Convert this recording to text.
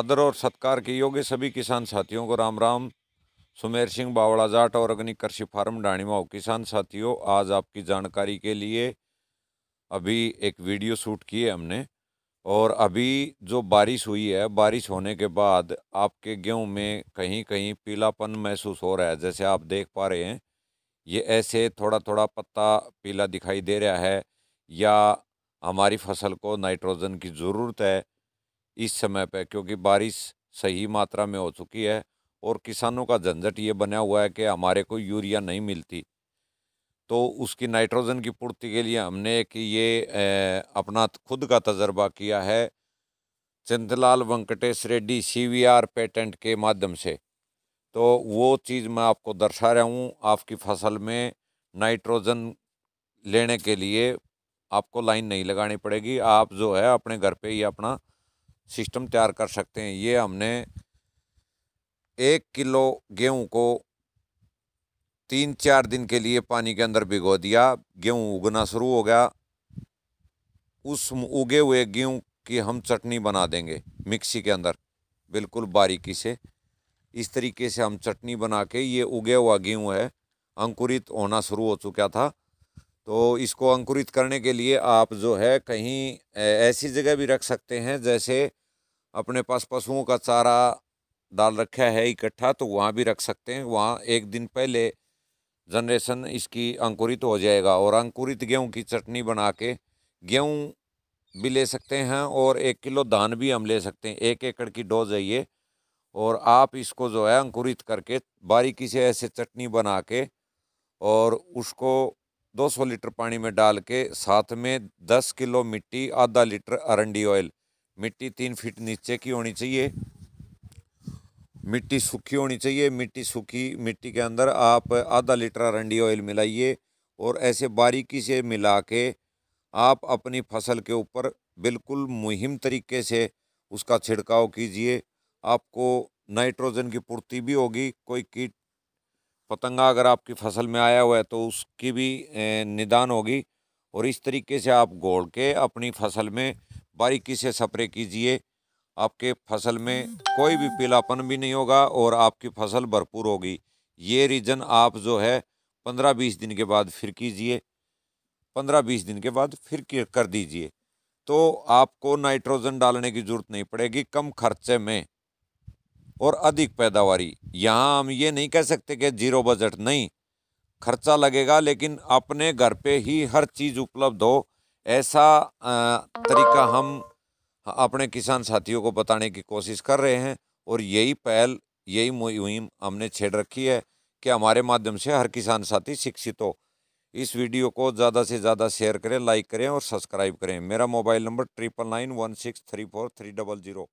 आदर और सत्कार के योग्य सभी किसान साथियों को राम राम सुमेर सिंह बावड़ा जाट और अग्नि कृषि फार्म डाणीमाओ किसान साथियों आज आपकी जानकारी के लिए अभी एक वीडियो शूट किए हमने और अभी जो बारिश हुई है बारिश होने के बाद आपके गेहूं में कहीं कहीं पीलापन महसूस हो रहा है जैसे आप देख पा रहे हैं ये ऐसे थोड़ा थोड़ा पत्ता पीला दिखाई दे रहा है या हमारी फसल को नाइट्रोजन की ज़रूरत है इस समय पे क्योंकि बारिश सही मात्रा में हो चुकी है और किसानों का झंझट ये बना हुआ है कि हमारे को यूरिया नहीं मिलती तो उसकी नाइट्रोजन की पूर्ति के लिए हमने कि ये ए, अपना खुद का तजर्बा किया है चंदलाल वेंकटेश रेड्डी सीवीआर पेटेंट के माध्यम से तो वो चीज़ मैं आपको दर्शा रहा हूँ आपकी फसल में नाइट्रोजन लेने के लिए आपको लाइन नहीं लगानी पड़ेगी आप जो है अपने घर पे ही अपना सिस्टम तैयार कर सकते हैं ये हमने एक किलो गेहूं को तीन चार दिन के लिए पानी के अंदर भिगो दिया गेहूं उगना शुरू हो गया उस उगे हुए गेहूं की हम चटनी बना देंगे मिक्सी के अंदर बिल्कुल बारीकी से इस तरीके से हम चटनी बना के ये उगे हुआ गेहूँ है अंकुरित होना शुरू हो चुका था तो इसको अंकुरित करने के लिए आप जो है कहीं ऐसी जगह भी रख सकते हैं जैसे अपने पास पशुओं का चारा डाल रखा है इकट्ठा तो वहाँ भी रख सकते हैं वहाँ एक दिन पहले जनरेशन इसकी अंकुरित हो जाएगा और अंकुरित गेहूँ की चटनी बना के गेहूँ भी ले सकते हैं और एक किलो धान भी हम ले सकते हैं एक एकड़ की डोज है ये और आप इसको जो है अंकुरित करके बारीकी से ऐसे चटनी बना के और उसको 200 लीटर पानी में डाल के साथ में 10 किलो मिट्टी आधा लीटर अरंडी ऑयल मिट्टी तीन फीट नीचे की होनी चाहिए मिट्टी सूखी होनी चाहिए मिट्टी सूखी मिट्टी के अंदर आप आधा लीटर अरंडी ऑयल मिलाइए और ऐसे बारीकी से मिला के आप अपनी फसल के ऊपर बिल्कुल मुहिम तरीके से उसका छिड़काव कीजिए आपको नाइट्रोजन की पूर्ति भी होगी कोई कीट पतंगा अगर आपकी फसल में आया हुआ है तो उसकी भी निदान होगी और इस तरीके से आप गोल के अपनी फसल में बारीकी से स्प्रे कीजिए आपके फसल में हम्म। कोई भी पीलापन भी नहीं होगा और आपकी फसल भरपूर होगी ये रीजन आप जो है पंद्रह बीस दिन के बाद फिर कीजिए पंद्रह बीस दिन के बाद फिर कर दीजिए तो आपको नाइट्रोजन डालने की ज़रूरत नहीं पड़ेगी कम खर्चे में और अधिक पैदावारी यहाँ हम ये नहीं कह सकते कि जीरो बजट नहीं खर्चा लगेगा लेकिन अपने घर पे ही हर चीज़ उपलब्ध हो ऐसा तरीका हम अपने किसान साथियों को बताने की कोशिश कर रहे हैं और यही पहल यही मुहिम हमने छेड़ रखी है कि हमारे माध्यम से हर किसान साथी शिक्षित हो इस वीडियो को ज़्यादा से ज़्यादा शेयर करें लाइक करें और सब्सक्राइब करें मेरा mobile number triple nine one six three four three double zero